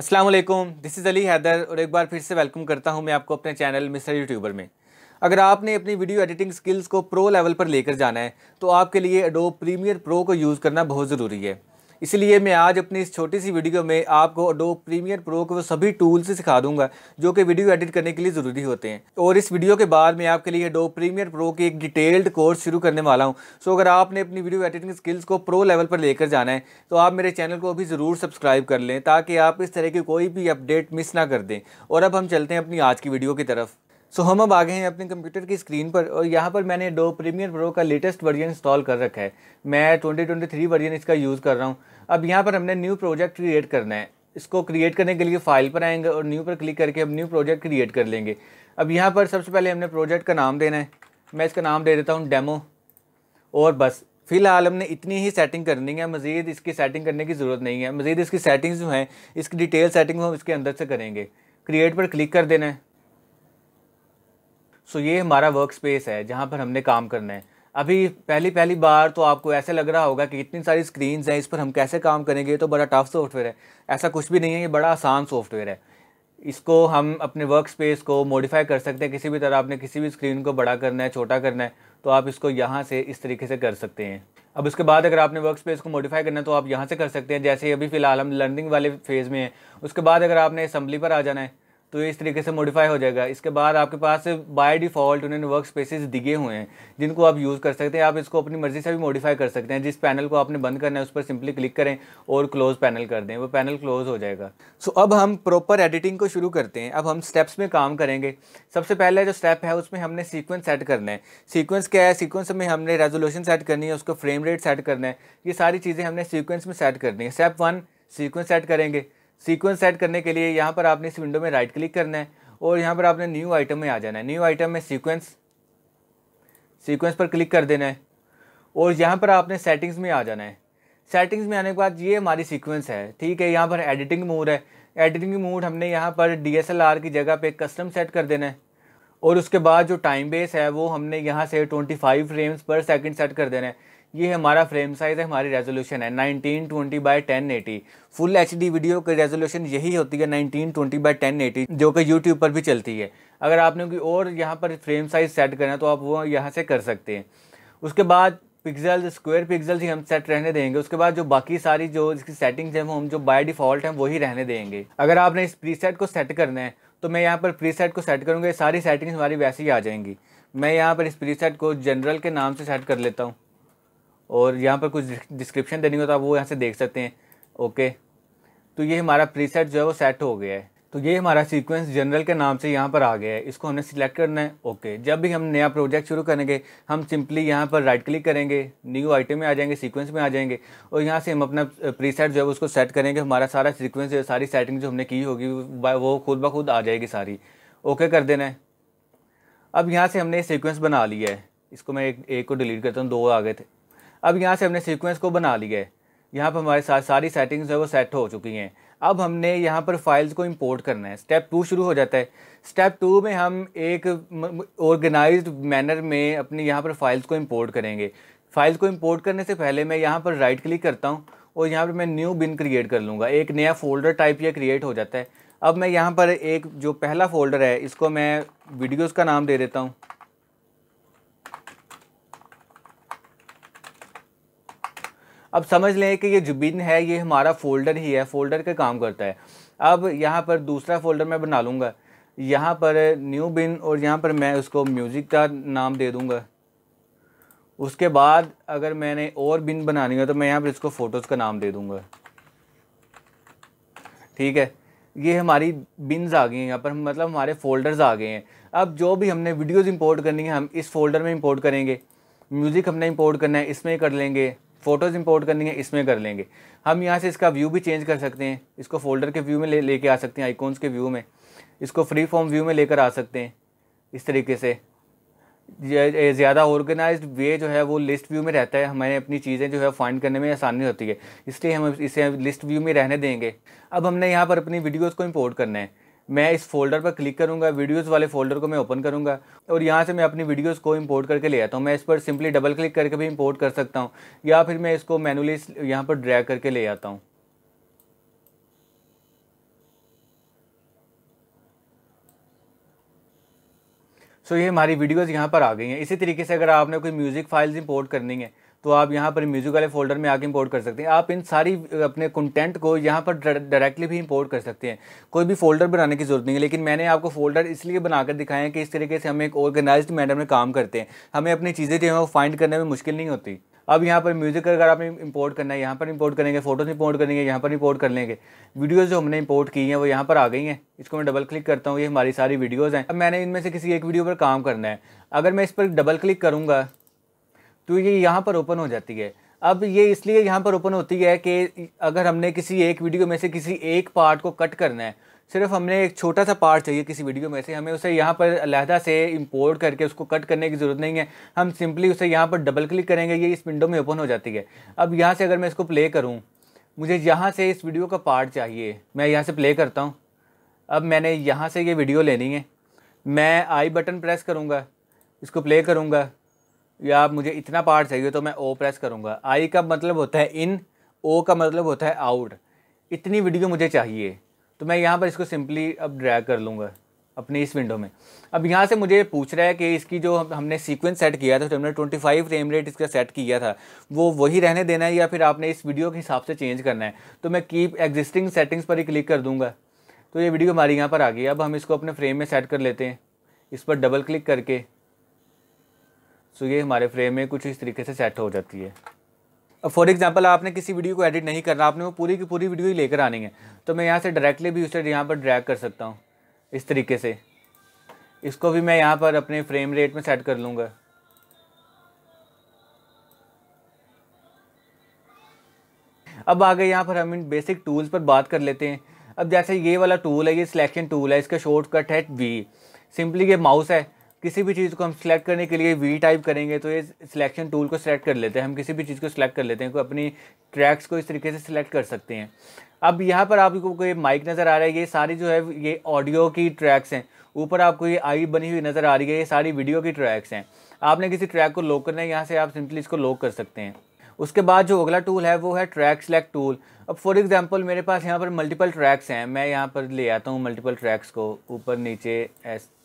Aslam this is Ali Haider और एक बार फिर से वेलकम करता हूं मैं आपको अपने चैनल मिस्टर यूट्यूबर में अगर आपने अपनी वीडियो एडिटिंग स्किल्स को प्रो लेवल पर लेकर जाना है तो आपके लिए एडोब प्रीमियर प्रो को यूज़ करना बहुत ज़रूरी है इसलिए मैं आज अपनी इस छोटी सी वीडियो में आपको अडोब प्रीमियर प्रो के वो सभी टूल्स सिखा दूंगा जो कि वीडियो एडिट करने के लिए ज़रूरी होते हैं और इस वीडियो के बाद मैं आपके लिए अडोब प्रीमियर प्रो की एक डिटेल्ड कोर्स शुरू करने वाला हूँ सो अगर आपने अपनी वीडियो एडिटिंग स्किल्स को प्रो लेवल पर लेकर जाना है तो आप मेरे चैनल को अभी ज़रूर सब्सक्राइब कर लें ताकि आप इस तरह की कोई भी अपडेट मिस ना कर दें और अब हम चलते हैं अपनी आज की वीडियो की तरफ सो so, हम अब आ गए हैं अपने कंप्यूटर की स्क्रीन पर और यहाँ पर मैंने डो प्रीमियर प्रो का लेटेस्ट वर्जन इंस्टॉल कर रखा है मैं 2023 वर्जन इसका यूज़ कर रहा हूँ अब यहाँ पर हमने न्यू प्रोजेक्ट क्रिएट करना है इसको क्रिएट करने के लिए फ़ाइल पर आएंगे और न्यू पर क्लिक करके हम न्यू प्रोजेक्ट क्रिएट कर लेंगे अब यहाँ पर सबसे पहले हमने प्रोजेक्ट का नाम देना है मैं इसका नाम दे देता हूँ डेमो और बस फिलहाल हमने इतनी ही सेटिंग करनी है मज़ीद इसकी सेटिंग करने की ज़रूरत नहीं है मज़ीद इसकी सेटिंग्स जो हैं इसकी डिटेल सेटिंग हम इसके अंदर से करेंगे क्रिएट पर क्लिक कर देना है सो ये हमारा वर्क स्पेस है जहाँ पर हमने काम करना है अभी पहली पहली बार तो आपको ऐसे लग रहा होगा कि इतनी सारी स्क्रीन्स हैं इस पर हम कैसे काम करेंगे तो बड़ा टफ सॉफ्टवेयर है ऐसा कुछ भी नहीं है ये बड़ा आसान सॉफ्टवेयर है इसको हम अपने वर्क स्पेस को मॉडिफाई कर सकते हैं किसी भी तरह आपने किसी भी स्क्रीन को बड़ा करना है छोटा करना है तो आप इसको यहाँ से इस तरीके से कर सकते हैं अब उसके बाद अगर आपने वर्क स्पेस को मॉडिफाई करना है तो आप यहाँ से कर सकते हैं जैसे अभी फ़िलहाल हम लर्निंग वाले फेज़ में हैं उसके बाद अगर आपने असम्बली पर आ जाना है तो इस तरीके से मॉडिफाई हो जाएगा इसके बाद आपके पास बाय डिफ़ॉल्ट उन्होंने वर्क स्पेसिस दिए हुए हैं जिनको आप यूज़ कर सकते हैं आप इसको अपनी मर्ज़ी से भी मॉडिफाई कर सकते हैं जिस पैनल को आपने बंद करना है उस पर सिंपली क्लिक करें और क्लोज़ पैनल कर दें वो पैनल क्लोज़ हो जाएगा सो so, अब हम प्रॉपर एडिटिंग को शुरू करते हैं अब हम स्टेप्स में काम करेंगे सबसे पहले जो स्टेप है उसमें हमने सीक्वेंस सेट करना है सीक्वेंस क्या है सीक्वेंस में हमने रेजोल्यूशन सेट करनी है उसको फ्रेम रेट सेट करना है ये सारी चीज़ें हमने सीक्वेंस में सेट करनी है स्टेप वन सीक्वेंस सेट करेंगे सीक्वेंस सेट करने के लिए यहाँ पर आपने इस विंडो में राइट क्लिक करना है और यहाँ पर आपने न्यू आइटम में आ जाना है न्यू आइटम में सीक्वेंस सीक्वेंस पर क्लिक कर देना है और यहाँ पर आपने सेटिंग्स में आ जाना है सेटिंग्स में आने के बाद ये हमारी सीक्वेंस है ठीक है यहाँ पर एडिटिंग मोड है एडिटिंग मोड हमने यहाँ पर डी की जगह पर कस्टम सेट कर देना है और उसके बाद जो टाइम बेस है वो हमने यहाँ से five frames per second set कर देना है ये हमारा फ्रेम साइज़ है हमारी रेजोल्यूशन है 1920 ten eighty full H video की रेजोल्यूशन यही होती है 1920 टेन एटी जो कि यूट्यूब पर भी चलती है अगर आपने कोई और यहाँ पर फ्रेम साइज़ सेट करना है तो आप वो यहाँ से कर सकते हैं उसके बाद पिक्जल्स स्क्वायर पिक्जल्स ही हम सेट रहने देंगे उसके बाद जो बाकी सारी जो इसकी सेटिंग्स हैं वो हम जो बाय डिफ़ॉल्ट हैं वही रहने देंगे अगर आपने इस प्रीसेट को सेट करना है तो मैं यहाँ पर प्रीसेट को सेट करूँगा ये सारी सेटिंग्स हमारी वैसे ही आ जाएंगी मैं यहाँ पर इस प्रीसेट को जनरल के नाम से सेट कर लेता हूँ और यहाँ पर कुछ डिस्क्रिप्शन देनी होता तो है आप वो यहाँ से देख सकते हैं ओके तो ये हमारा प्रीसेट जो है वो सेट हो गया है तो ये हमारा सीक्वेंस जनरल के नाम से यहाँ पर आ गया है इसको हमने सिलेक्ट करना है ओके जब भी हम नया प्रोजेक्ट शुरू करेंगे हम सिंपली यहाँ पर राइट क्लिक करेंगे न्यू आइटम में आ जाएंगे सीक्वेंस में आ जाएंगे और यहाँ से हम अपना प्रीसेट जो है उसको सेट करेंगे हमारा सारा सीक्वेंस सारी सेटिंग जो हमने की होगी वो खुद ब खुद आ जाएगी सारी ओके कर देना है अब यहाँ से हमने सीक्वेंस बना लिया है इसको मैं एक एक को डिलीट करता हूँ दो आ गए थे अब यहाँ से हमने सीक्वेंस को बना लिया है यहाँ पर हमारे साथ सारी सेटिंग्स जो है वो सेट हो चुकी हैं अब हमने यहाँ पर फाइल्स को इंपोर्ट करना है स्टेप टू शुरू हो जाता है स्टेप टू में हम एक ऑर्गेनाइज्ड मैनर में अपनी यहाँ पर फाइल्स को इंपोर्ट करेंगे फाइल्स को इंपोर्ट करने से पहले मैं यहाँ पर राइट क्लिक करता हूँ और यहाँ पर मैं न्यू बिन क्रिएट कर लूँगा एक नया फोल्डर टाइप यह क्रिएट हो जाता है अब मैं यहाँ पर एक जो पहला फोल्डर है इसको मैं वीडियोज़ का नाम दे देता हूँ अब समझ लें कि ये जो बिन है ये हमारा फोल्डर ही है फोल्डर का काम करता है अब यहाँ पर दूसरा फोल्डर मैं बना लूँगा यहाँ पर न्यू बिन और यहाँ पर मैं उसको म्यूज़िक का नाम दे दूँगा उसके बाद अगर मैंने और बिन बनानी है तो मैं यहाँ पर इसको फ़ोटोज़ का नाम दे दूँगा ठीक है ये हमारी बिन्स आ गई हैं यहाँ पर मतलब हमारे फ़ोल्डर्स आ गए हैं अब जो भी हमने वीडियोज़ इंपोर्ट करनी है हम इस फोल्डर में इंपोर्ट करेंगे म्यूज़िक हमने इंपोर्ट करना है इसमें कर लेंगे फ़ोटोज़ इंपोर्ट करनी है इसमें कर लेंगे हम यहाँ से इसका व्यू भी चेंज कर सकते हैं इसको फोल्डर के व्यू में ले लेके आ सकते हैं आइकॉन्स के व्यू में इसको फ्री फॉर्म व्यू में लेकर आ सकते हैं इस तरीके से ज़्यादा ऑर्गेनाइज्ड वे जो है वो लिस्ट व्यू में रहता है हमें अपनी चीज़ें जो है फाइंड करने में आसानी होती है इसलिए हम इसे लिस्ट व्यू में रहने देंगे अब हमने यहाँ पर अपनी वीडियोज़ को इम्पोर्ट करना है मैं इस फोल्डर पर क्लिक करूँगा वीडियोस वाले फोल्डर को मैं ओपन करूँगा और यहाँ से मैं अपनी वीडियोस को इंपोर्ट करके ले आता हूँ मैं इस पर सिंपली डबल क्लिक करके भी इंपोर्ट कर सकता हूँ या फिर मैं इसको मैनुअली यहाँ पर ड्रैग करके ले आता हूँ सो so, ये हमारी वीडियोस यहाँ पर आ गई हैं इसी तरीके से अगर आपने कोई म्यूज़िक फाइल्स इंपोर्ट करनी है तो आप यहाँ पर म्यूज़िक वाले फोल्डर में आके इंपोर्ट कर सकते हैं आप इन सारी अपने कंटेंट को यहाँ पर डायरेक्टली भी इंपोर्ट कर सकते हैं कोई भी फोल्डर बनाने की ज़रूरत नहीं है लेकिन मैंने आपको फोल्डर इसलिए बनाकर दिखाया है कि इस तरीके से हम एक ऑर्गेनाइज मैनर में काम करते हैं हमें अपनी चीज़ें जो है वो फाइंड करने में मुश्किल नहीं होती अब यहाँ पर म्यूज़िक अगर आप इंपोर्ट करना है यहाँ पर इंपोर्ट करेंगे फोटोज़ इंपोर्ट करेंगे यहाँ पर इंपोर्ट कर लेंगे वीडियोज़ जो हमने इंपोर्ट की हैं वो यहाँ पर आ गई हैं इसको मैं डबल क्लिक करता हूँ ये हमारी सारी वीडियोज़ हैं अब मैंने इनमें से किसी एक वीडियो पर काम करना है अगर मैं इस पर डबल क्लिक करूँगा तो ये यहाँ पर ओपन हो जाती है अब ये इसलिए यहाँ पर ओपन होती है कि अगर हमने किसी एक वीडियो में से किसी एक पार्ट को कट करना है सिर्फ हमने एक छोटा सा पार्ट चाहिए किसी वीडियो में से हमें उसे यहाँ पर अलहदा से इंपोर्ट करके उसको कट करने की ज़रूरत नहीं है हम सिंपली उसे यहाँ पर डबल क्लिक करेंगे ये इस विंडो में ओपन हो जाती है अब यहाँ से अगर मैं इसको प्ले करूँ मुझे यहाँ से इस वीडियो का पार्ट चाहिए मैं यहाँ से प्ले करता हूँ अब मैंने यहाँ से ये वीडियो लेनी है मैं आई बटन प्रेस करूँगा इसको प्ले करूँगा या मुझे इतना पार्ट चाहिए तो मैं ओ प्रेस करूँगा आई का मतलब होता है इन ओ का मतलब होता है आउट इतनी वीडियो मुझे चाहिए तो मैं यहाँ पर इसको सिंपली अब ड्रैग कर लूँगा अपने इस विंडो में अब यहाँ से मुझे पूछ रहा है कि इसकी जो हमने सीक्वेंस सेट किया था तो हमने 25 फ्रेम रेट इसका सेट किया था वो वही रहने देना है या फिर आपने इस वीडियो के हिसाब से चेंज करना है तो मैं कीप एग्जिस्टिंग सेटिंग्स पर ही क्लिक कर दूँगा तो ये वीडियो हमारी यहाँ पर आ गई अब हम इसको अपने फ्रेम में सेट कर लेते हैं इस पर डबल क्लिक करके सो ये हमारे फ्रेम में कुछ इस तरीके से सेट हो जाती है अब फॉर एग्जाम्पल आपने किसी वीडियो को एडिट नहीं करना आपने वो पूरी की पूरी वीडियो ही लेकर आनी है तो मैं यहाँ से डायरेक्टली भी उसे यहाँ पर ड्रैग कर सकता हूँ इस तरीके से इसको भी मैं यहाँ पर अपने फ्रेम रेट में सेट कर लूँगा अब आगे यहाँ पर हम इन बेसिक टूल्स पर बात कर लेते हैं अब जैसे ये वाला टूल है ये सिलेक्शन टूल है इसका शॉर्टकट है वी सिंपली ये माउस है किसी भी चीज़ को हम सिलेक्ट करने के लिए वी टाइप करेंगे तो ये सिलेक्शन टूल को सिलेक्ट कर लेते हैं हम किसी भी चीज़ को सिलेक्ट कर लेते हैं अपनी ट्रैक्स को इस तरीके से सिलेक्ट कर सकते हैं अब यहाँ पर आपको ये माइक नज़र आ रहा है ये सारी जो है ये ऑडियो की ट्रैक्स हैं ऊपर आपको ये आई बनी हुई नज़र आ रही है ये सारी वीडियो की ट्रैक्स हैं आपने किसी ट्रैक को लॉक करना है यहाँ से आप सिंपली इसको लॉक कर सकते हैं उसके बाद जो अगला टूल है वो है ट्रैक सेलेक्ट टूल अब फॉर एग्जांपल मेरे पास यहाँ पर मल्टीपल ट्रैक्स हैं मैं यहाँ पर ले आता हूँ मल्टीपल ट्रैक्स को ऊपर नीचे ऐसे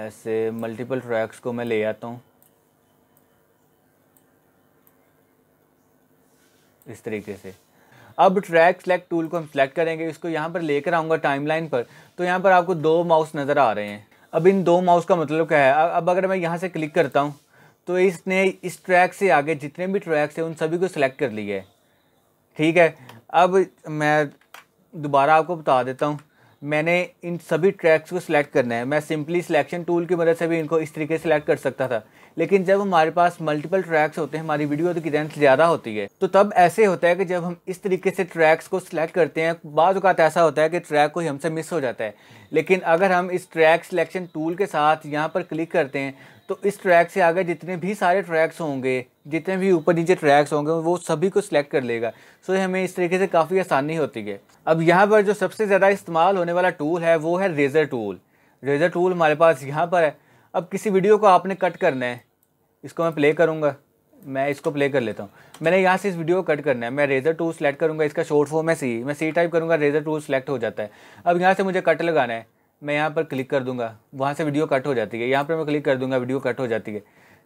ऐसे मल्टीपल ट्रैक्स को मैं ले आता हूँ इस तरीके से अब ट्रैक सेलेक्ट टूल को हम सेलेक्ट करेंगे इसको यहाँ पर लेकर आऊँगा टाइमलाइन पर तो यहाँ पर आपको दो माउस नज़र आ रहे हैं अब इन दो माउस का मतलब क्या है अब अगर मैं यहाँ से क्लिक करता हूँ तो इसने इस ट्रैक से आगे जितने भी ट्रैक्स हैं उन सभी को सिलेक्ट कर लिया है ठीक है अब मैं दोबारा आपको बता देता हूँ मैंने इन सभी ट्रैक्स को सिलेक्ट करना है मैं सिंपली सिलेक्शन टूल की मदद से भी इनको इस तरीके से सिलेक्ट कर सकता था लेकिन जब हमारे पास मल्टीपल ट्रैक्स होते हैं हमारी वीडियो तो की रेंथ ज़्यादा होती है तो तब ऐसे होता है कि जब हम इस तरीके से ट्रैक्स को सिलेक्ट करते हैं बाज़ात ऐसा होता है कि ट्रैक कोई हमसे मिस हो जाता है लेकिन अगर हम इस ट्रैक सिलेक्शन टूल के साथ यहाँ पर क्लिक करते हैं तो इस ट्रैक से आगे जितने भी सारे ट्रैक्स होंगे जितने भी ऊपर नीचे ट्रैक्स होंगे वो सभी को सिलेक्ट कर लेगा सो हमें इस तरीके से काफ़ी आसानी होती है अब यहाँ पर जो सबसे ज़्यादा इस्तेमाल होने वाला टूल है वो है रेज़र टूल रेज़र टूल हमारे पास यहाँ पर है अब किसी वीडियो को आपने कट करना है इसको मैं प्ले करूँगा मैं इसको प्ले कर लेता हूँ मैंने यहाँ से इस वीडियो को कट करना है मैं रेज़र टूल सेलेक्ट करूँगा इसका शॉर्ट फॉर्म है सी मैं सी टाइप करूँगा रेज़र टूल सेलेक्ट हो जाता है अब यहाँ से मुझे कट लगाना है मैं यहाँ पर क्लिक कर दूँगा वहाँ से वीडियो कट हो जाती है यहाँ पर मैं क्लिक कर दूँगा वीडियो कट हो जाती है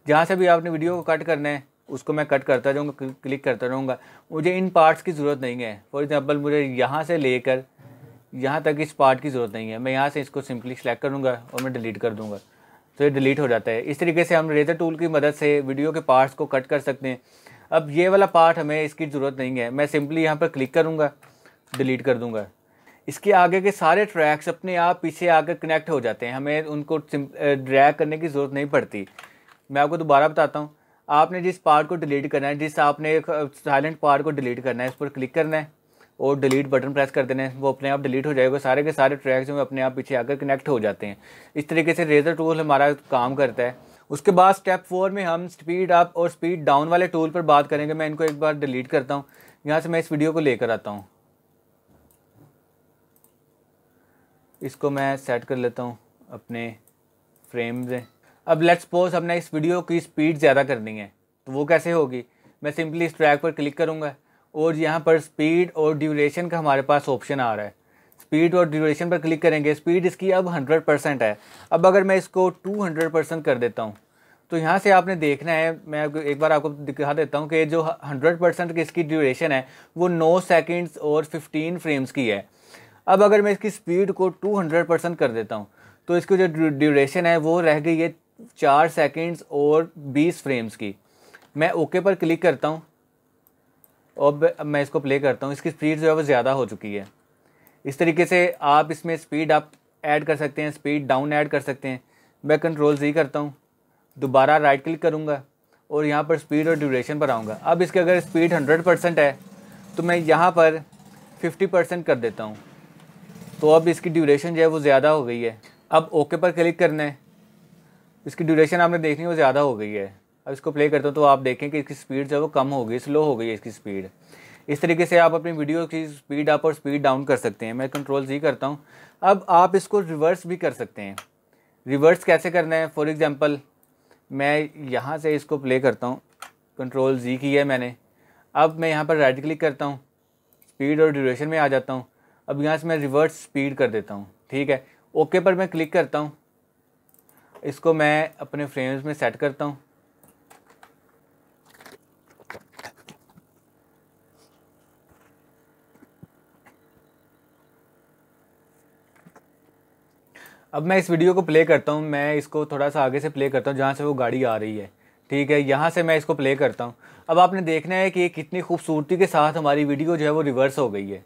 जहाँ से भी आपने वीडियो को कट करना है उसको मैं कट करता जाऊँगा क्लिक करता रहूँगा मुझे इन पार्ट्स की ज़रूरत नहीं है फॉर एग्ज़ाम्पल मुझे यहाँ से लेकर यहाँ तक इस पार्ट की ज़रूरत नहीं है मैं यहाँ से इसको सिंपली सेलेक्ट करूँगा और मैं डिलीट कर दूँगा तो ये डिलीट हो जाता है इस तरीके से हम रेजर टूल की मदद से वीडियो के पार्ट्स को कट कर सकते हैं अब ये वाला पार्ट हमें इसकी ज़रूरत नहीं है मैं सिंपली यहाँ पर क्लिक करूँगा डिलीट कर दूँगा इसके आगे के सारे ट्रैक्स अपने आप पीछे आकर कनेक्ट हो जाते हैं हमें उनको ड्रैग करने की ज़रूरत नहीं पड़ती मैं आपको दोबारा बताता हूँ आपने जिस पार्ट को डिलीट करना है जिस आपने साइलेंट पार्ट को डिलीट करना है इस पर क्लिक करना है और डिलीट बटन प्रेस कर देना है वो अपने आप डिलीट हो जाएगा सारे के सारे ट्रैक जो अपने आप पीछे आकर कनेक्ट हो जाते हैं इस तरीके से रेजर टूल हमारा काम करता है उसके बाद स्टेप फोर में हम स्पीड अप और स्पीड डाउन वाले टूल पर बात करेंगे मैं इनको एक बार डिलीट करता हूँ यहाँ से मैं इस वीडियो को लेकर आता हूँ इसको मैं सेट कर लेता हूँ अपने फ्रेम से अब लेट्स सपोज हमने इस वीडियो की स्पीड ज़्यादा करनी है तो वो कैसे होगी मैं सिंपली इस ट्रैक पर क्लिक करूँगा और यहाँ पर स्पीड और ड्यूरेशन का हमारे पास ऑप्शन आ रहा है स्पीड और ड्यूरेशन पर क्लिक करेंगे स्पीड इसकी अब हंड्रेड परसेंट है अब अगर मैं इसको टू हंड्रेड परसेंट कर देता हूँ तो यहाँ से आपने देखना है मैं एक बार आपको दिखा देता हूँ कि जो हंड्रेड परसेंट की इसकी ड्यूरेशन है वो नौ सेकेंड्स और फिफ्टीन फ्रेम्स की है अब अगर मैं इसकी स्पीड को टू हंड्रेड परसेंट कर देता हूँ तो इसकी जो ड्यूरेशन है वो रह गई है चार सेकेंड्स और बीस फ्रेम्स की मैं ओके पर क्लिक करता हूँ अब मैं इसको प्ले करता हूँ इसकी स्पीड जो है वो ज़्यादा हो चुकी है इस तरीके से आप इसमें स्पीड आप ऐड कर सकते हैं स्पीड डाउन ऐड कर सकते हैं मैं कंट्रोल जी करता हूँ दोबारा राइट क्लिक करूँगा और यहाँ पर स्पीड और ड्यूरेशन पर आऊँगा अब इसकी अगर स्पीड हंड्रेड परसेंट है तो मैं यहाँ पर फिफ्टी परसेंट कर देता हूँ तो अब इसकी ड्यूरेशन जो है वो ज़्यादा हो गई है अब ओके पर क्लिक करना है इसकी ड्यूरेशन आपने देखनी है वो ज़्यादा हो गई है अब इसको प्ले करता हूँ तो आप देखें कि इसकी स्पीड जो है वो कम हो गई स्लो हो गई है इसकी स्पीड इस तरीके से आप अपनी वीडियो की स्पीड अप और स्पीड डाउन कर सकते हैं मैं कंट्रोल जी करता हूँ अब आप इसको रिवर्स भी कर सकते हैं रिवर्स कैसे करना है फॉर एग्ज़ाम्पल मैं यहाँ से इसको प्ले करता हूँ कंट्रोल जी की है मैंने अब मैं यहाँ पर राइट क्लिक करता हूँ स्पीड और ड्यूरेशन में आ जाता हूँ अब यहाँ से मैं रिवर्स स्पीड कर देता हूँ ठीक है ओके पर मैं क्लिक करता हूँ इसको मैं अपने फ्रेम्स में सेट करता हूँ अब मैं इस वीडियो को प्ले करता हूँ मैं इसको थोड़ा सा आगे से प्ले करता हूँ जहाँ से वो गाड़ी आ रही है ठीक है यहाँ से मैं इसको प्ले करता हूँ अब आपने देखना है कि कितनी खूबसूरती के साथ हमारी वीडियो जो है वो रिवर्स हो गई है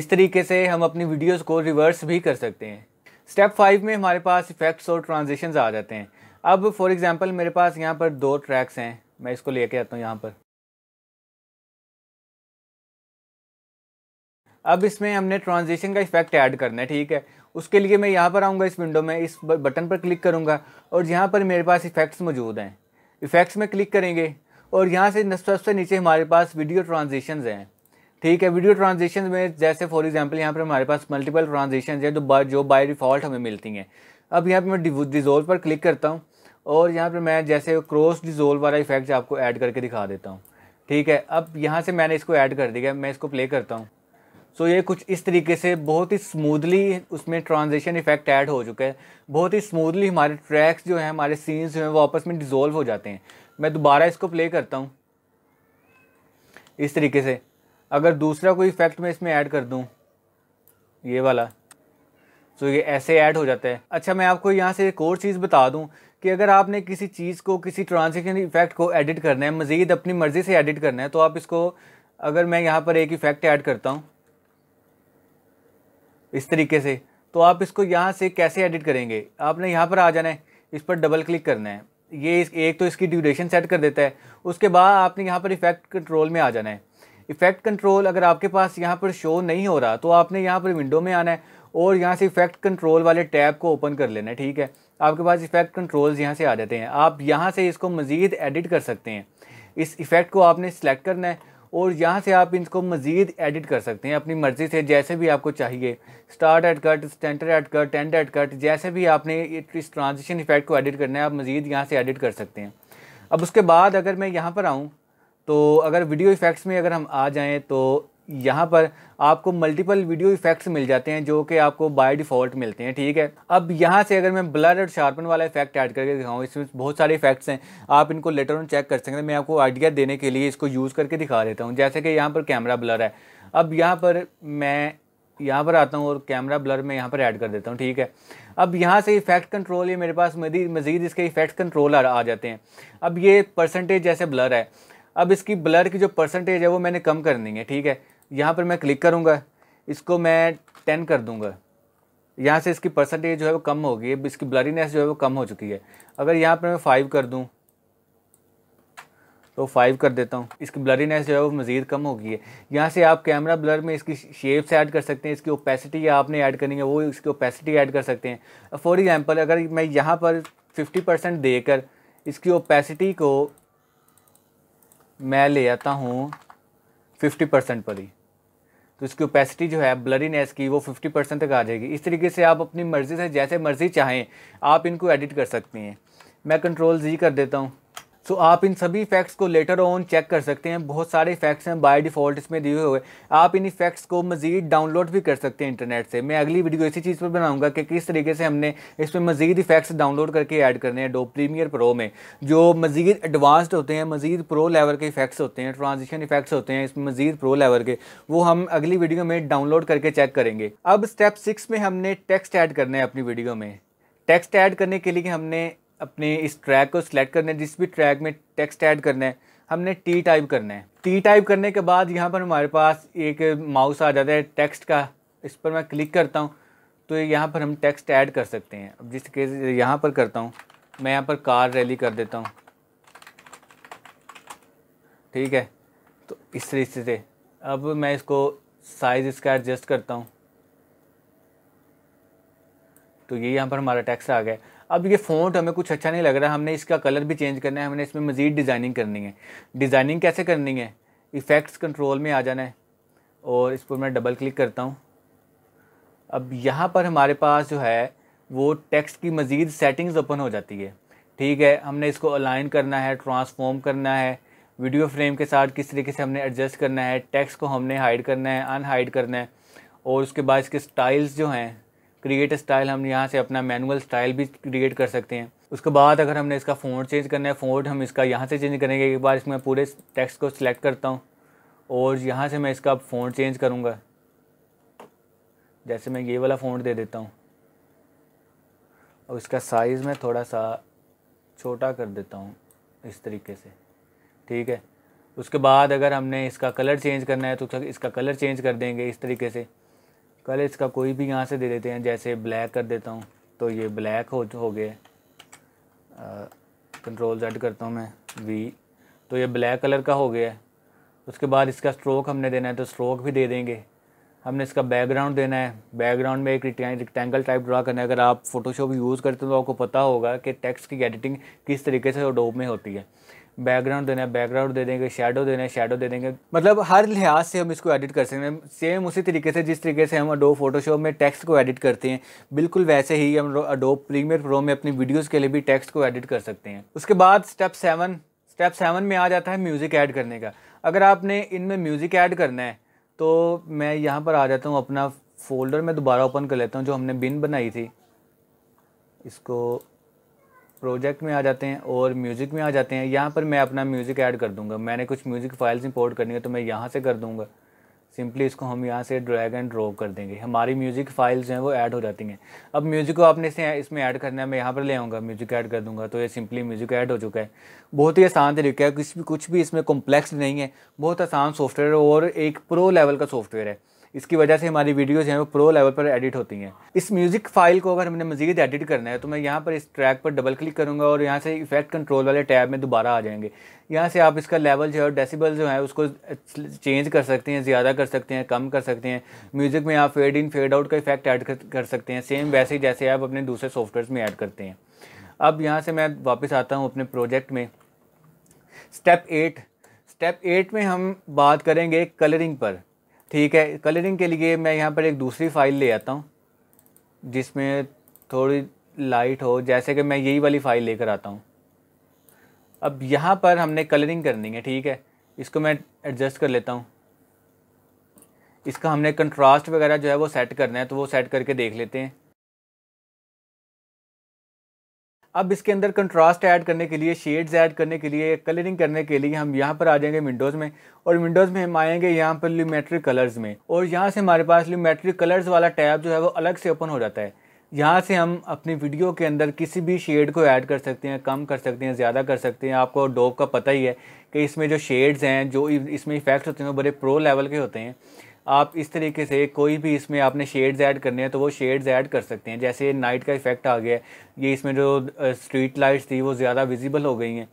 इस तरीके से हम अपनी वीडियोज़ को रिवर्स भी कर सकते हैं स्टेप फाइव में हमारे पास इफ़ेक्ट्स और ट्रांजेक्शन आ जाते हैं अब फॉर एग्ज़ाम्पल मेरे पास यहाँ पर दो ट्रैक्स हैं मैं इसको लेके आता हूँ यहाँ पर अब इसमें हमने ट्रांजिशन का इफेक्ट ऐड करना है ठीक है उसके लिए मैं यहाँ पर आऊँगा इस विंडो में इस बटन पर क्लिक करूँगा और यहाँ पर मेरे पास इफ़ेक्ट्स मौजूद हैं इफ़ेक्ट्स में क्लिक करेंगे और यहाँ से सबसे नीचे हमारे पास वीडियो ट्रांजेक्शन हैं ठीक है वीडियो ट्रांजेक्शन में जैसे फॉर एग्जांपल यहाँ पर हमारे पास मल्टीपल ट्रांजेक्शन है जो जो बाय डिफ़ॉल्ट हमें मिलती हैं अब यहाँ पर मैं डिजोल्व पर क्लिक करता हूँ और यहाँ पर मैं जैसे क्रॉस डिजोल्व वाला इफेक्ट आपको ऐड करके दिखा देता हूँ ठीक है अब यहाँ से मैंने इसको ऐड कर दिया मैं इसको प्ले करता हूँ सो तो ये कुछ इस तरीके से बहुत ही स्मूदली उसमें ट्रांजिशन इफेक्ट ऐड हो चुका है बहुत ही स्मूदली हमारे ट्रैक्स जो हैं हमारे सीन्स जो हैं वो आपस में डिज़ोल्व हो जाते हैं मैं दोबारा इसको प्ले करता हूँ इस तरीके से अगर दूसरा कोई इफेक्ट मैं इसमें ऐड कर दूँ ये वाला तो ये ऐसे ऐड हो जाता है अच्छा मैं आपको यहाँ से एक और चीज़ बता दूँ कि अगर आपने किसी चीज़ को किसी ट्रांजेक्शन इफेक्ट को एडिट करना है मज़ीद अपनी मर्ज़ी से एडिट करना है तो आप इसको अगर मैं यहाँ पर एक इफ़ेक्ट ऐड करता हूँ इस तरीके से तो आप इसको यहाँ से कैसे एडिट करेंगे आपने यहाँ पर आ जाना है इस पर डबल क्लिक करना है ये एक तो इसकी ड्यूरेशन सेट कर देता है उसके बाद आपने यहाँ पर इफेक्ट कंट्रोल में आ जाना है इफेक्ट कंट्रोल अगर आपके पास यहाँ पर शो नहीं हो रहा तो आपने यहाँ पर विंडो में आना है और यहाँ से इफेक्ट कंट्रोल वाले टैब को ओपन कर लेना है ठीक है आपके पास इफेक्ट कंट्रोल्स यहाँ से आ जाते हैं आप यहाँ से इसको मज़ीद एडिट कर सकते हैं इस इफेक्ट को आपने सेलेक्ट करना है और यहाँ से आप इनको मज़ीद एडिट कर सकते हैं अपनी मर्ज़ी से जैसे भी आपको चाहिए start at cut center at cut end at cut जैसे भी आपने इस ट्रांजिशन इफेक्ट को एडिट करना है आप मज़ीद यहाँ से एडिट कर सकते हैं अब उसके बाद अगर मैं यहाँ पर आऊँ तो अगर वीडियो इफेक्ट्स में अगर हम आ जाएँ तो यहाँ पर आपको मल्टीपल वीडियो इफेक्ट्स मिल जाते हैं जो कि आपको बाय डिफ़ॉल्ट मिलते हैं ठीक है अब यहाँ से अगर मैं ब्लर और शार्पन वाला इफेक्ट ऐड करके दिखाऊँ इसमें बहुत सारे इफेक्ट्स हैं आप इनको लेटर ऑन चेक कर सकते हैं मैं आपको आइडिया देने के लिए इसको यूज़ करके दिखा देता हूँ जैसे कि यहाँ पर कैमरा ब्लर है अब यहाँ पर मैं यहाँ पर आता हूँ और कैमरा ब्लर मैं यहाँ पर ऐड कर देता हूँ ठीक है अब यहाँ से इफेक्ट कंट्रोल ये मेरे पास मज़ीद इसके इफेक्ट कंट्रोल आ जाते हैं अब ये परसेंटेज जैसे ब्लर है अब इसकी ब्लर की जो परसेंटेज है वो मैंने कम करनी है ठीक है यहाँ पर मैं क्लिक करूँगा इसको मैं टेन कर दूँगा यहाँ से इसकी परसेंटेज जो है वो कम होगी इसकी ब्लरीनेस जो है वो कम हो चुकी है अगर यहाँ पर मैं फ़ाइव कर दूँ तो फाइव कर देता हूँ इसकी ब्लरीनेस जो है वो मज़ीद कम हो गई है यहाँ से आप कैमरा ब्लर में इसकी शेप्स ऐड कर सकते हैं इसकी ओपेसिटी आपने ऐड करनी है वो इसकी ओपेसिटी ऐड कर सकते हैं फॉर एग्ज़ाम्पल अगर मैं यहाँ पर फिफ्टी परसेंट देकर इसकी ओपेसिटी को मैं ले आता हूँ फिफ्टी परसेंट पर ही तो इसकी ओपेसिटी जो है ब्लरीनेस की वो 50 परसेंट तक आ जाएगी इस तरीके से आप अपनी मर्ज़ी से जैसे मर्ज़ी चाहें आप इनको एडिट कर सकती हैं मैं कंट्रोल जी कर देता हूँ सो so, आप इन सभी फैक्ट्स को लेटर ऑन चेक कर सकते हैं बहुत सारे फैक्ट्स हैं बाय डिफ़ॉल्ट इसमें दिए हुए आप इन फैक्ट्स को मज़ीद डाउनलोड भी कर सकते हैं इंटरनेट से मैं अगली वीडियो इसी चीज़ पर बनाऊंगा कि किस तरीके से हमने इसमें मज़ीद फैक्ट्स डाउनलोड करके ऐड करने हैं डो प्रीमियर प्रो में जो मज़ीद एडवांस्ड होते हैं मज़ीद प्रो लेवल के इफेक्ट्स होते हैं ट्रांजिशन इफेक्ट्स होते हैं इसमें मज़ीद प्रो लेवल के वो हम अगली वीडियो में डाउनलोड करके चेक करेंगे अब स्टेप सिक्स में हमने टेक्स्ट ऐड करना है अपनी वीडियो में टेक्स्ट ऐड करने के लिए हमने अपने इस ट्रैक को सिलेक्ट करना है जिस भी ट्रैक में टेक्स्ट ऐड करना है हमने टी टाइप करना है टी टाइप करने के बाद यहाँ पर हमारे पास एक माउस आ जाता है टेक्स्ट का इस पर मैं क्लिक करता हूँ तो यहाँ पर हम टेक्स्ट ऐड कर सकते हैं अब जिस केस यहाँ पर करता हूँ मैं यहाँ पर कार रैली कर देता हूँ ठीक है तो इस तरीके से अब मैं इसको साइज़ इसका एडजस्ट करता हूँ तो ये यहाँ पर हमारा टैक्स आ गया अब ये फ़ोन हमें कुछ अच्छा नहीं लग रहा हमने इसका कलर भी चेंज करना है हमने इसमें मज़ीद डिज़ाइनिंग करनी है डिज़ाइनिंग कैसे करनी है इफ़ेक्ट्स कंट्रोल में आ जाना है और इस पर मैं डबल क्लिक करता हूँ अब यहाँ पर हमारे पास जो है वो टेक्स्ट की मज़ीद सेटिंग्स ओपन हो जाती है ठीक है हमने इसको अलाइन करना है ट्रांसफॉर्म करना है वीडियो फ्रेम के साथ किस तरीके से हमने एडजस्ट करना है टेक्स्ट को हमने हाइड करना है अनहाइड करना है और उसके बाद इसके स्टाइल्स जो हैं क्रिएट स्टाइल हम यहाँ से अपना मैनुअल स्टाइल भी क्रिएट कर सकते हैं उसके बाद अगर हमने इसका फ़ोन चेंज करना है फ़ोन हम इसका यहाँ से चेंज करेंगे एक बार इसमें पूरे टेक्स्ट को सिलेक्ट करता हूँ और यहाँ से मैं इसका फ़ोन चेंज करूँगा जैसे मैं ये वाला फ़ोन दे देता हूँ और इसका साइज़ मैं थोड़ा सा छोटा कर देता हूँ इस तरीके से ठीक है उसके बाद अगर हमने इसका कलर चेंज करना है तो इसका कलर चेंज कर देंगे इस तरीके से पहले इसका कोई भी यहाँ से दे देते हैं जैसे ब्लैक कर देता हूँ तो ये ब्लैक हो हो गए कंट्रोल जेड करता हूँ मैं वी तो ये ब्लैक कलर का हो गया है उसके बाद इसका स्ट्रोक हमने देना है तो स्ट्रोक भी दे देंगे हमने इसका बैकग्राउंड देना है बैकग्राउंड में एक रिक्टेंगल टाइप ड्रा करना है अगर आप फोटोशॉप यूज़ करते हो तो आपको पता होगा कि टेक्स्ट की एडिटिंग किस तरीके से डोब में होती है बैकग्राउंड देना है बैकग्राउंड दे देंगे शेडो देना है शेडो दे देंगे मतलब हर लिहाज से हम इसको एडिट कर सकते हैं सेम उसी तरीके से जिस तरीके से हम अडो फोटोशॉप में टेक्स्ट को एडिट करते हैं बिल्कुल वैसे ही हम अडो प्रीमियर प्रो में अपनी वीडियोज़ के लिए भी टेक्स्ट को एडिट कर सकते हैं उसके बाद स्टेप सेवन स्टेप सेवन में आ जाता है म्यूज़िक ऐड करने का अगर आपने इनमें म्यूज़िक ऐड करना है तो मैं यहाँ पर आ जाता हूँ अपना फोल्डर में दोबारा ओपन कर लेता हूँ जो हमने बिन बनाई थी इसको प्रोजेक्ट में आ जाते हैं और म्यूज़िक में आ जाते हैं यहाँ पर मैं अपना म्यूज़िक ऐड कर दूँगा मैंने कुछ म्यूज़िक फाइल्स इंपोर्ट करनी है तो मैं यहाँ से कर दूँगा सिंपली इसको हम यहाँ से ड्रैग एंड ड्रॉप कर देंगे हमारी म्यूज़िक फाइल्स हैं वो ऐड हो जाती हैं अब म्यूज़िक को आपने इसे इसमें ऐड करना है मैं यहाँ पर ले आऊँगा म्यूज़िक ऐड कर दूँगा तो ये सिंपली म्यूज़िक ऐड हो चुका है बहुत ही आसान तरीका है कुछ भी कुछ भी इसमें कॉम्प्लेक्स नहीं है बहुत आसान सॉफ्टवेयर और एक प्रो लेवल का सॉफ्टवेयर है इसकी वजह से हमारी वीडियोज़ हैं वो प्रो लेवल पर एडिट होती हैं इस म्यूज़िक फाइल को अगर हमने मजीद एडिट करना है तो मैं यहाँ पर इस ट्रैक पर डबल क्लिक करूँगा और यहाँ से इफेक्ट कंट्रोल वाले टैब में दोबारा आ जाएंगे यहाँ से आप इसका लेवल जो है डेसीबल जो है उसको चेंज कर सकते हैं ज़्यादा कर सकते हैं कम कर सकते हैं म्यूज़िक में आप फेड इन फेड आउट का इफेक्ट ऐड कर सकते हैं सेम वैसे ही जैसे आप अपने दूसरे सॉफ्टवेयर में ऐड करते हैं अब यहाँ से मैं वापस आता हूँ अपने प्रोजेक्ट में स्टेप एट स्टेप एट में हम बात करेंगे कलरिंग पर ठीक है कलरिंग के लिए मैं यहाँ पर एक दूसरी फाइल ले आता हूँ जिसमें थोड़ी लाइट हो जैसे कि मैं यही वाली फ़ाइल लेकर आता हूँ अब यहाँ पर हमने कलरिंग करनी है ठीक है इसको मैं एडजस्ट कर लेता हूँ इसका हमने कंट्रास्ट वगैरह जो है वो सेट करना है तो वो सेट करके देख लेते हैं अब इसके अंदर कंट्रास्ट ऐड करने के लिए शेड्स ऐड करने के लिए कलरिंग करने के लिए हम यहाँ पर आ जाएंगे विंडोज़ में और विंडोज़ में हम आएंगे यहाँ पर ल्यूमेट्रिक कलर्स में और यहाँ से हमारे पास ल्यूमेट्रिक कलर्स वाला टैब जो है वो अलग से ओपन हो जाता है यहाँ से हम अपनी वीडियो के अंदर किसी भी शेड को ऐड कर सकते हैं कम कर सकते हैं ज़्यादा कर सकते हैं आपको डोब का पता ही है कि इसमें जो शेड्स हैं जो इसमें इफ़ेक्ट्स होते हैं वो बड़े प्रो लेवल के होते हैं आप इस तरीके से कोई भी इसमें आपने शेड्स ऐड करने हैं तो वो शेड्स ऐड कर सकते हैं जैसे नाइट का इफ़ेक्ट आ गया ये इसमें जो स्ट्रीट लाइट्स थी वो ज़्यादा विजिबल हो गई हैं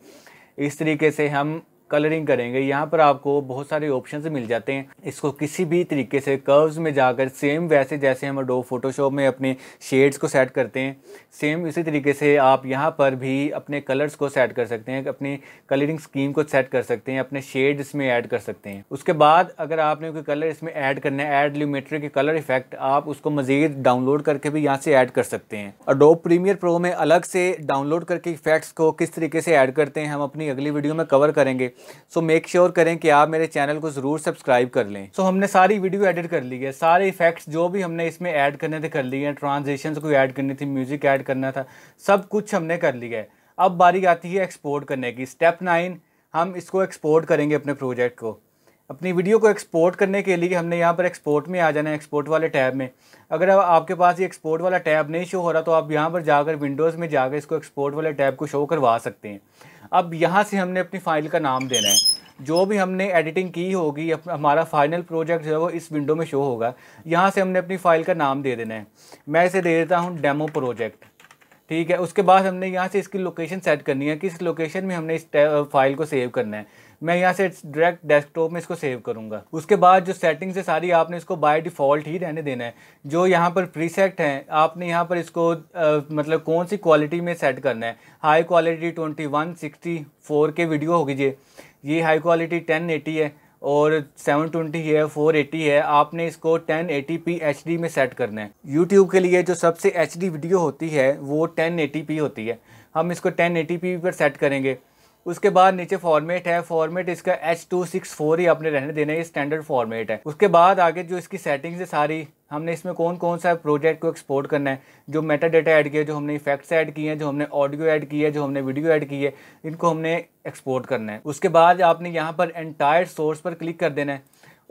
इस तरीके से हम कलरिंग करेंगे यहाँ पर आपको बहुत सारे ऑप्शन मिल जाते हैं इसको किसी भी तरीके से कर्व्स में जाकर सेम वैसे जैसे हम डो फोटोशॉप में अपने शेड्स को सेट करते हैं सेम इसी तरीके से आप यहाँ पर भी अपने कलर्स को सेट कर सकते हैं अपनी कलरिंग स्कीम को सेट कर सकते हैं अपने शेड इसमें ऐड कर सकते हैं उसके बाद अगर आपने कोई कलर इसमें ऐड करना है एड ल्यूमेट्री के कलर इफेक्ट आप उसको मज़ीद डाउनलोड करके भी यहाँ से ऐड कर सकते हैं अडोब प्रीमियर प्रो में अलग से डाउनलोड करके इफेक्ट्स को किस तरीके से ऐड करते हैं हम अपनी अगली वीडियो में कवर करेंगे सो मेक श्योर करें कि आप मेरे चैनल को ज़रूर सब्सक्राइब कर लें सो so, हमने सारी वीडियो एडिट कर ली है सारे इफेक्ट्स जो भी हमने इसमें ऐड करने थे कर लिए हैं ट्रांजेक्शन को ऐड करनी थी म्यूज़िक ऐड करना था सब कुछ हमने कर लिया है अब बारी आती है एक्सपोर्ट करने की स्टेप नाइन हम इसको एक्सपोर्ट करेंगे अपने प्रोजेक्ट को अपनी वीडियो को एक्सपोर्ट करने के लिए हमने यहाँ पर एक्सपोर्ट में आ जाना है एक्सपोर्ट वाले टैब में अगर आपके पास ये एक्सपोर्ट वाला टैब नहीं शो हो रहा तो आप यहाँ पर जाकर विंडोज़ में जाकर इसको एक्सपोर्ट वाले टैब को शो करवा सकते हैं अब यहाँ से हमने अपनी फाइल का नाम देना है जो भी हमने एडिटिंग की होगी हमारा फाइनल प्रोजेक्ट जो है वो इस विंडो में शो होगा यहाँ से हमने अपनी फ़ाइल का नाम दे देना है मैं इसे दे देता हूँ डेमो प्रोजेक्ट ठीक है उसके बाद हमने यहाँ से इसकी लोकेशन सेट करनी है किस लोकेशन में हमने इस फाइल को सेव करना है मैं यहाँ से डायरेक्ट डेस्कटॉप में इसको सेव करूँगा उसके बाद जो सेटिंग्स है सारी आपने इसको बाय डिफ़ॉल्ट ही रहने देना है जो यहाँ पर सेट हैं आपने यहाँ पर इसको आ, मतलब कौन सी क्वालिटी में सेट करना है high quality twenty one sixty four के वीडियो होगी ये ये हाई क्वालिटी टेन एटी है और 720 है 480 है आपने इसको 1080p HD में सेट करना है YouTube के लिए जो सबसे HD वीडियो होती है वो 1080p होती है हम इसको 1080p पर सेट करेंगे उसके बाद नीचे फॉर्मेट है फॉर्मेट इसका एच टू सिक्स फोर ही आपने रहने देना है ये स्टैंडर्ड फॉर्मेट है उसके बाद आगे जो इसकी सेटिंग्स है सारी हमने इसमें कौन कौन सा प्रोजेक्ट को एक्सपोर्ट करना है जो मेटा डेटा ऐड किया जो हमने इफेक्ट्स ऐड किए हैं जो हमने ऑडियो ऐड किया है जो हमने वीडियो ऐड की है इनको हमने एक्सपोर्ट करना है उसके बाद आपने यहाँ पर एंटायर सोर्स पर क्लिक कर देना है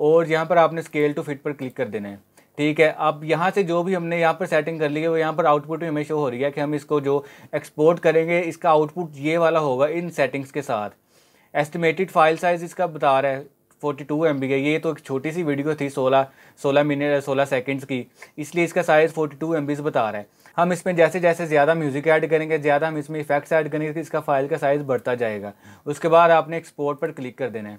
और यहाँ पर आपने स्केल टू फिट पर क्लिक कर देना है ठीक है अब यहाँ से जो भी हमने यहाँ पर सेटिंग कर ली है वो यहाँ पर आउटपुट में हमेशा हो रही है कि हम इसको जो एक्सपोर्ट करेंगे इसका आउटपुट ये वाला होगा इन सेटिंग्स के साथ एस्टिमेटेड फाइल साइज़ इसका बता रहा है फोर्टी टू एम बी का ये तो एक छोटी सी वीडियो थी सोलह सोलह मिनट सोलह सेकेंड्स की इसलिए इसका साइज़ फोर्टी टू एम बता रहा है हम इसमें जैसे जैसे ज़्यादा म्यूज़िक ऐड करेंगे ज़्यादा हम इसमें इफेक्ट्स ऐड करेंगे इसका फाइल का साइज़ बढ़ता जाएगा उसके बाद आपने एक्सपोर्ट पर क्लिक कर देना है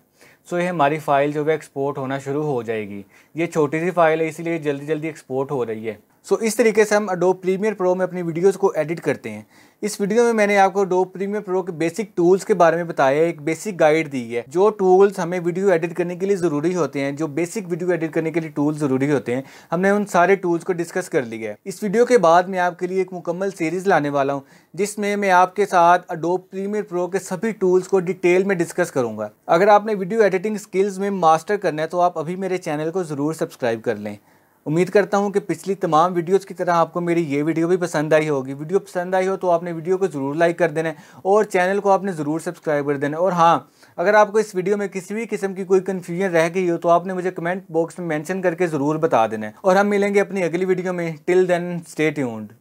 सो ये हमारी फ़ाइल जो है एक्सपोर्ट होना शुरू हो जाएगी ये छोटी सी फाइल है इसीलिए जल्दी जल्दी एक्सपोर्ट हो रही है सो so, इस तरीके से हम अडोब प्रीमियर प्रो में अपनी वीडियोस को एडिट करते हैं इस वीडियो में मैंने आपको अडोब प्रीमियर प्रो के बेसिक टूल्स के बारे में बताया एक बेसिक गाइड दी है जो टूल्स हमें वीडियो एडिट करने के लिए ज़रूरी होते हैं जो बेसिक वीडियो एडिट करने के लिए टूल ज़रूरी होते हैं हमने उन सारे टूल्स को डिस्कस कर लिया है इस वीडियो के बाद मैं आपके लिए एक मुकम्मल सीरीज़ लाने वाला हूँ जिसमें मैं आपके साथ अडोब प्रीमियर प्रो के सभी टूल्स को डिटेल में डिस्कस करूँगा अगर आपने वीडियो एडिटिंग स्किल्स में मास्टर करना है तो आप अभी मेरे चैनल को ज़रूर सब्सक्राइब कर लें उम्मीद करता हूँ कि पिछली तमाम वीडियोस की तरह आपको मेरी ये वीडियो भी पसंद आई होगी वीडियो पसंद आई हो तो आपने वीडियो को ज़रूर लाइक कर देना और चैनल को आपने ज़रूर सब्सक्राइब कर देना और हाँ अगर आपको इस वीडियो में किसी भी किस्म की कोई कन्फ्यूजन रह गई हो तो आपने मुझे कमेंट बॉक्स में मैंशन करके ज़रूर बता देना और हम मिलेंगे अपनी अगली वीडियो में टिल देन स्टे ट्यून्ड